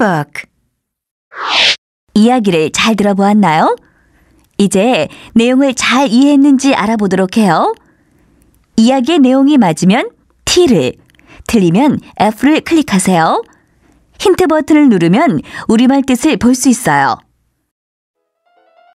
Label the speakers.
Speaker 1: book. 이야기를 잘 들어보았나요? 이제 내용을 잘 이해했는지 알아보도록 해요. 이야기의 내용이 맞으면 T를, 틀리면 F를 클릭하세요. 힌트 버튼을 누르면 우리말 뜻을 볼 수 있어요.